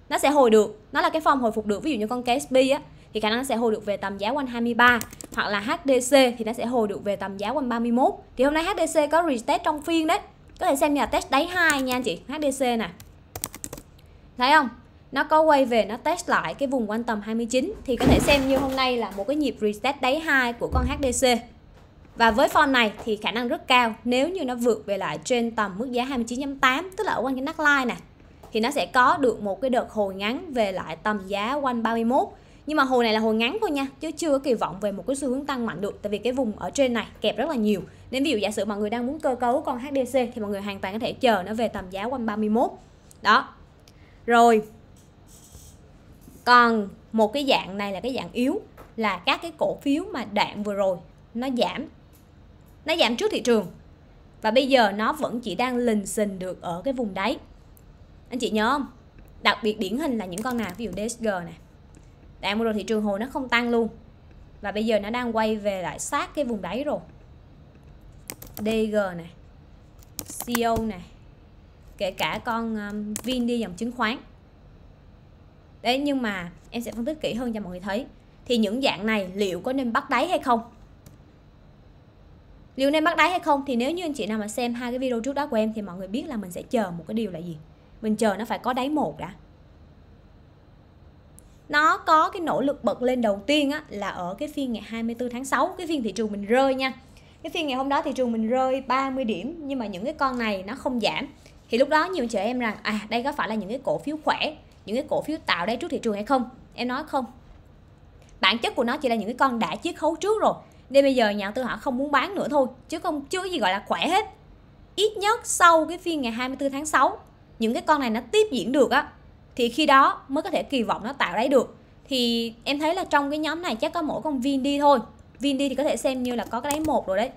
S1: nó sẽ hồi được nó là cái form hồi phục được ví dụ như con KSP á thì khả năng nó sẽ hồi được về tầm giá quanh 23 hoặc là HDC thì nó sẽ hồi được về tầm giá quanh 31 thì hôm nay HDC có retest trong phiên đấy có thể xem nhà test đáy hai nha anh chị HDC nè thấy không nó có quay về nó test lại cái vùng quan tâm 29 thì có thể xem như hôm nay là một cái nhịp reset đáy hai của con HDC và với form này thì khả năng rất cao nếu như nó vượt về lại trên tầm mức giá 29.8 tức là ở quanh cái neckline line nè thì nó sẽ có được một cái đợt hồi ngắn về lại tầm giá quanh 31 nhưng mà hồi này là hồi ngắn thôi nha chứ chưa có kỳ vọng về một cái xu hướng tăng mạnh được tại vì cái vùng ở trên này kẹp rất là nhiều nên ví dụ giả sử mọi người đang muốn cơ cấu con HDC thì mọi người hoàn toàn có thể chờ nó về tầm giá quanh 31 đó rồi còn một cái dạng này là cái dạng yếu là các cái cổ phiếu mà đạn vừa rồi nó giảm nó giảm trước thị trường và bây giờ nó vẫn chỉ đang lình xình được ở cái vùng đáy anh chị nhớ không đặc biệt điển hình là những con nào ví dụ DSG này đạn mua đồ thị trường hồi nó không tăng luôn và bây giờ nó đang quay về lại sát cái vùng đáy rồi DG này CO e này kể cả con um, Vin đi dòng chứng khoán đấy nhưng mà em sẽ phân tích kỹ hơn cho mọi người thấy thì những dạng này liệu có nên bắt đáy hay không liệu nên bắt đáy hay không thì nếu như anh chị nào mà xem hai cái video trước đó của em thì mọi người biết là mình sẽ chờ một cái điều là gì mình chờ nó phải có đáy một đã nó có cái nỗ lực bật lên đầu tiên á, là ở cái phiên ngày 24 tháng 6 cái phiên thị trường mình rơi nha cái phiên ngày hôm đó thị trường mình rơi 30 điểm nhưng mà những cái con này nó không giảm thì lúc đó nhiều chị em rằng à đây có phải là những cái cổ phiếu khỏe những cái cổ phiếu tạo đây trước thị trường hay không em nói không bản chất của nó chỉ là những cái con đã chiết khấu trước rồi nên bây giờ nhà tư họ không muốn bán nữa thôi chứ không chưa gì gọi là khỏe hết ít nhất sau cái phiên ngày 24 tháng 6 những cái con này nó tiếp diễn được á thì khi đó mới có thể kỳ vọng nó tạo đáy được thì em thấy là trong cái nhóm này chắc có mỗi con viên đi thôi viên đi thì có thể xem như là có cái đáy một rồi đấy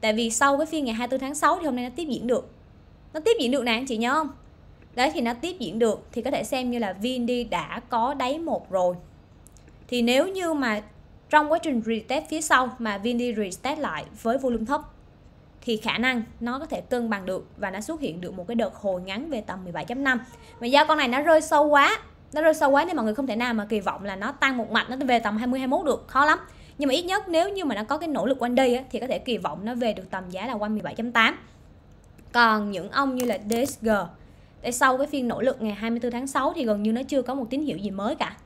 S1: tại vì sau cái phiên ngày 24 tháng 6 thì hôm nay nó tiếp diễn được nó tiếp diễn được nè chị nhớ không đấy thì nó tiếp diễn được thì có thể xem như là viên đi đã có đáy một rồi thì nếu như mà trong quá trình retest phía sau mà viên đi retest lại với volume thấp thì khả năng nó có thể cân bằng được và nó xuất hiện được một cái đợt hồi ngắn về tầm 17.5 mà do con này nó rơi sâu quá nó rơi sâu quá nên mọi người không thể nào mà kỳ vọng là nó tăng một mạch nó về tầm 20 21 được khó lắm nhưng mà ít nhất nếu như mà nó có cái nỗ lực quanh đây á, thì có thể kỳ vọng nó về được tầm giá là quanh 17.8 còn những ông như là DSG tại sau cái phiên nỗ lực ngày 24 tháng 6 thì gần như nó chưa có một tín hiệu gì mới cả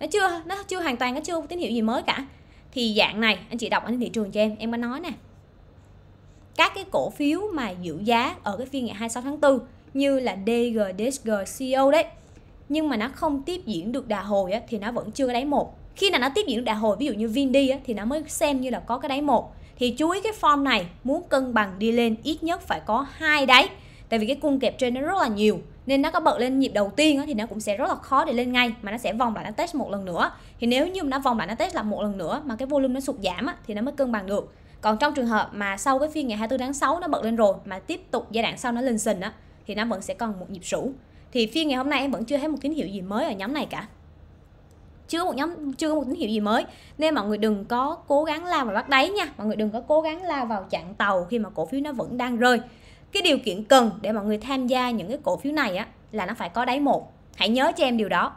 S1: nó chưa nó chưa hoàn toàn nó chưa có tín hiệu gì mới cả thì dạng này anh chị đọc anh thị trường cho em em có nói nè các cái cổ phiếu mà giữ giá ở cái phiên ngày 26 tháng 4 như là DG, DSG, CO e đấy nhưng mà nó không tiếp diễn được đà hồi á, thì nó vẫn chưa có đáy một khi nào nó tiếp diễn được đà hồi ví dụ như Vindi á, thì nó mới xem như là có cái đáy một thì chú ý cái form này muốn cân bằng đi lên ít nhất phải có hai đáy tại vì cái cung kẹp trên nó rất là nhiều nên nó có bật lên nhịp đầu tiên thì nó cũng sẽ rất là khó để lên ngay mà nó sẽ vòng lại nó test một lần nữa thì nếu như nó vòng lại nó test lại một lần nữa mà cái volume nó sụt giảm thì nó mới cân bằng được còn trong trường hợp mà sau cái phiên ngày 24 tháng 6 nó bật lên rồi mà tiếp tục giai đoạn sau nó lên sình á thì nó vẫn sẽ còn một nhịp rũ thì phiên ngày hôm nay em vẫn chưa thấy một tín hiệu gì mới ở nhóm này cả chưa có một nhóm chưa có một tín hiệu gì mới nên mọi người đừng có cố gắng lao vào bắt đáy nha mọi người đừng có cố gắng lao vào chặn tàu khi mà cổ phiếu nó vẫn đang rơi cái điều kiện cần để mọi người tham gia những cái cổ phiếu này á là nó phải có đáy một hãy nhớ cho em điều đó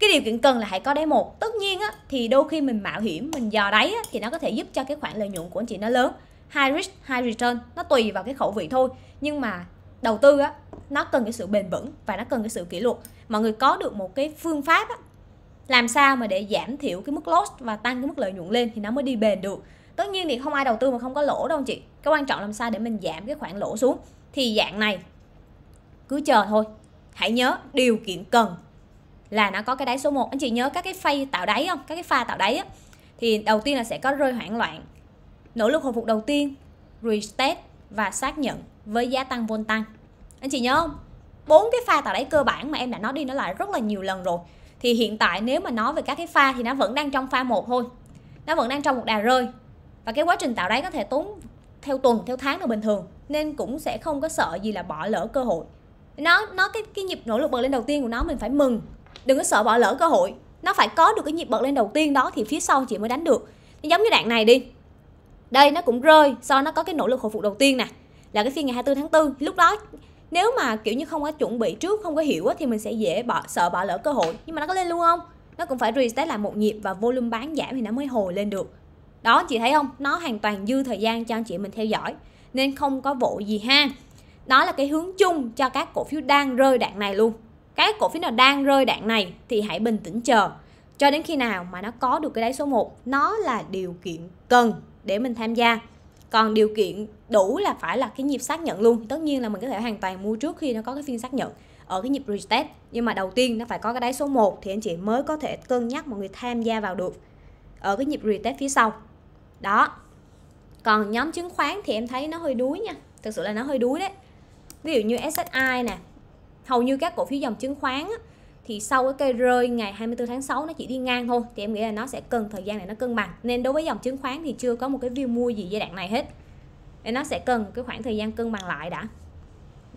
S1: cái điều kiện cần là hãy có đáy một tất nhiên á thì đôi khi mình mạo hiểm mình dò đáy á, thì nó có thể giúp cho cái khoản lợi nhuận của anh chị nó lớn high risk high return nó tùy vào cái khẩu vị thôi nhưng mà đầu tư á nó cần cái sự bền vững và nó cần cái sự kỷ luật mọi người có được một cái phương pháp á, làm sao mà để giảm thiểu cái mức loss và tăng cái mức lợi nhuận lên thì nó mới đi bền được tất nhiên thì không ai đầu tư mà không có lỗ đâu anh chị cái quan trọng làm sao để mình giảm cái khoản lỗ xuống thì dạng này cứ chờ thôi hãy nhớ điều kiện cần là nó có cái đáy số 1 anh chị nhớ các cái phay tạo đáy không các cái pha tạo đáy á thì đầu tiên là sẽ có rơi hoảng loạn nỗ lực hồi phục đầu tiên restart và xác nhận với giá tăng vôn tăng anh chị nhớ không bốn cái pha tạo đáy cơ bản mà em đã nói đi nói lại rất là nhiều lần rồi thì hiện tại nếu mà nói về các cái pha thì nó vẫn đang trong pha một thôi nó vẫn đang trong một đà rơi và cái quá trình tạo đáy có thể tốn theo tuần theo tháng là bình thường nên cũng sẽ không có sợ gì là bỏ lỡ cơ hội nó nó cái cái nhịp nỗ lực bật lên đầu tiên của nó mình phải mừng đừng có sợ bỏ lỡ cơ hội nó phải có được cái nhịp bật lên đầu tiên đó thì phía sau chị mới đánh được giống như đoạn này đi đây nó cũng rơi do nó có cái nỗ lực hồi phục đầu tiên nè là cái phiên ngày 24 tháng 4 lúc đó nếu mà kiểu như không có chuẩn bị trước không có hiểu thì mình sẽ dễ bỏ, sợ bỏ lỡ cơ hội nhưng mà nó có lên luôn không nó cũng phải reset lại một nhịp và volume bán giảm thì nó mới hồi lên được đó chị thấy không nó hoàn toàn dư thời gian cho anh chị mình theo dõi nên không có vội gì ha đó là cái hướng chung cho các cổ phiếu đang rơi đoạn này luôn cái cổ phiếu nào đang rơi đạn này thì hãy bình tĩnh chờ cho đến khi nào mà nó có được cái đáy số 1 nó là điều kiện cần để mình tham gia còn điều kiện đủ là phải là cái nhịp xác nhận luôn tất nhiên là mình có thể hoàn toàn mua trước khi nó có cái phiên xác nhận ở cái nhịp reset nhưng mà đầu tiên nó phải có cái đáy số 1 thì anh chị mới có thể cân nhắc mọi người tham gia vào được ở cái nhịp reset phía sau đó còn nhóm chứng khoán thì em thấy nó hơi đuối nha thực sự là nó hơi đuối đấy ví dụ như SSI nè hầu như các cổ phiếu dòng chứng khoán thì sau cái cây rơi ngày 24 tháng 6 nó chỉ đi ngang thôi thì em nghĩ là nó sẽ cần thời gian để nó cân bằng nên đối với dòng chứng khoán thì chưa có một cái view mua gì giai đoạn này hết nên nó sẽ cần cái khoảng thời gian cân bằng lại đã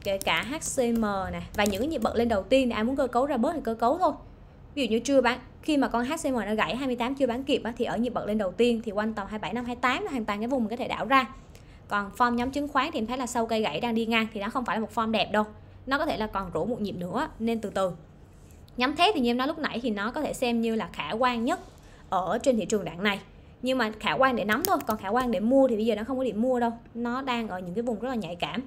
S1: kể cả HCM nè và những cái nhịp bật lên đầu tiên ai muốn cơ cấu ra bớt thì cơ cấu thôi ví dụ như chưa bán khi mà con HCM nó gãy 28 chưa bán kịp á, thì ở nhịp bật lên đầu tiên thì quanh tầm 27 năm 28 là hoàn toàn cái vùng mình có thể đảo ra còn form nhóm chứng khoán thì em thấy là sau cây gãy đang đi ngang thì nó không phải là một form đẹp đâu nó có thể là còn rủ một nhịp nữa nên từ từ nhắm thế thì như em nói lúc nãy thì nó có thể xem như là khả quan nhất ở trên thị trường đoạn này nhưng mà khả quan để nắm thôi còn khả quan để mua thì bây giờ nó không có điểm mua đâu nó đang ở những cái vùng rất là nhạy cảm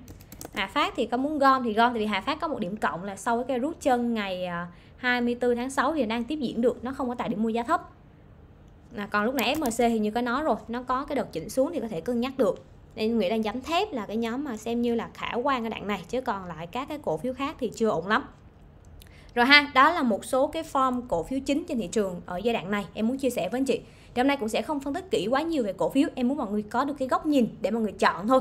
S1: Hà Phát thì có muốn gom thì gom thì vì Hà Phát có một điểm cộng là sau cái rút chân ngày 24 à, tháng 6 thì đang tiếp diễn được nó không có tại điểm mua giá thấp à, còn lúc nãy MSC thì như có nói rồi nó có cái đợt chỉnh xuống thì có thể cân nhắc được nên nghĩ là nhóm thép là cái nhóm mà xem như là khả quan ở đoạn này chứ còn lại các cái cổ phiếu khác thì chưa ổn lắm rồi ha đó là một số cái form cổ phiếu chính trên thị trường ở giai đoạn này em muốn chia sẻ với anh chị thì hôm nay cũng sẽ không phân tích kỹ quá nhiều về cổ phiếu em muốn mọi người có được cái góc nhìn để mọi người chọn thôi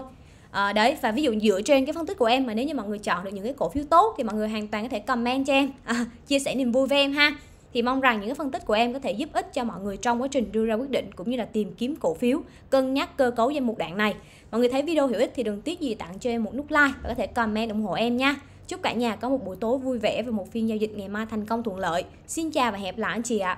S1: à, đấy và ví dụ dựa trên cái phân tích của em mà nếu như mọi người chọn được những cái cổ phiếu tốt thì mọi người hoàn toàn có thể comment cho em à, chia sẻ niềm vui với em ha thì mong rằng những cái phân tích của em có thể giúp ích cho mọi người trong quá trình đưa ra quyết định cũng như là tìm kiếm cổ phiếu cân nhắc cơ cấu danh mục đoạn này mọi người thấy video hữu ích thì đừng tiếc gì tặng cho em một nút like và có thể comment ủng hộ em nha chúc cả nhà có một buổi tối vui vẻ và một phiên giao dịch ngày mai thành công thuận lợi xin chào và hẹn lại anh chị ạ